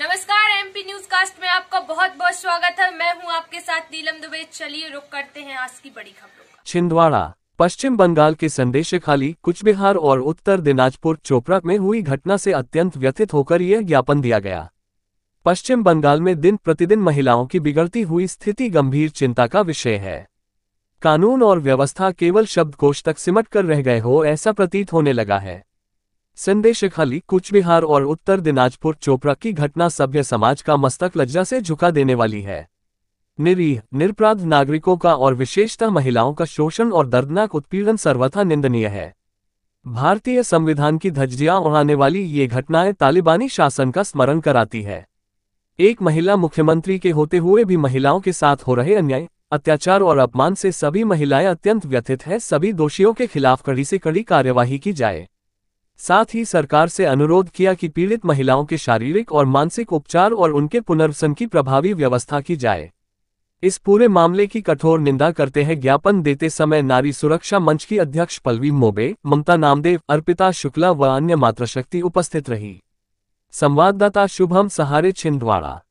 नमस्कार MP news cast में आपका बहुत बहुत स्वागत है मैं हूं आपके साथ नीलम दुबे चलिए रुक करते हैं आज की बड़ी खबरों छिंदवाड़ा पश्चिम बंगाल के संदेश खाली कुछ बिहार और उत्तर दिनाजपुर चोपड़ा में हुई घटना से अत्यंत व्यथित होकर यह ज्ञापन दिया गया पश्चिम बंगाल में दिन प्रतिदिन महिलाओं की बिगड़ती हुई स्थिति गंभीर चिंता का विषय है कानून और व्यवस्था केवल शब्दकोश तक सिमट कर रह गए हो ऐसा प्रतीत होने लगा है खाली कुचबिहार और उत्तर दिनाजपुर चोपड़ा की घटना सभ्य समाज का मस्तक लज्जा से झुका देने वाली है निरीह निरपराध नागरिकों का और विशेषतः महिलाओं का शोषण और दर्दनाक उत्पीड़न सर्वथा निंदनीय है भारतीय संविधान की धज्जियां उड़ाने वाली ये घटनाएं तालिबानी शासन का स्मरण कराती है एक महिला मुख्यमंत्री के होते हुए भी महिलाओं के साथ हो रहे अन्याय अत्याचार और अपमान से सभी महिलाएं अत्यंत व्यथित हैं सभी दोषियों के खिलाफ कड़ी से कड़ी कार्यवाही की जाए साथ ही सरकार से अनुरोध किया कि पीड़ित महिलाओं के शारीरिक और मानसिक उपचार और उनके पुनर्वसन की प्रभावी व्यवस्था की जाए इस पूरे मामले की कठोर निंदा करते हैं ज्ञापन देते समय नारी सुरक्षा मंच की अध्यक्ष पलवी मोबे ममता नामदेव अर्पिता शुक्ला व अन्य मातृशक्ति उपस्थित रही संवाददाता शुभम सहारे छिंदवाड़ा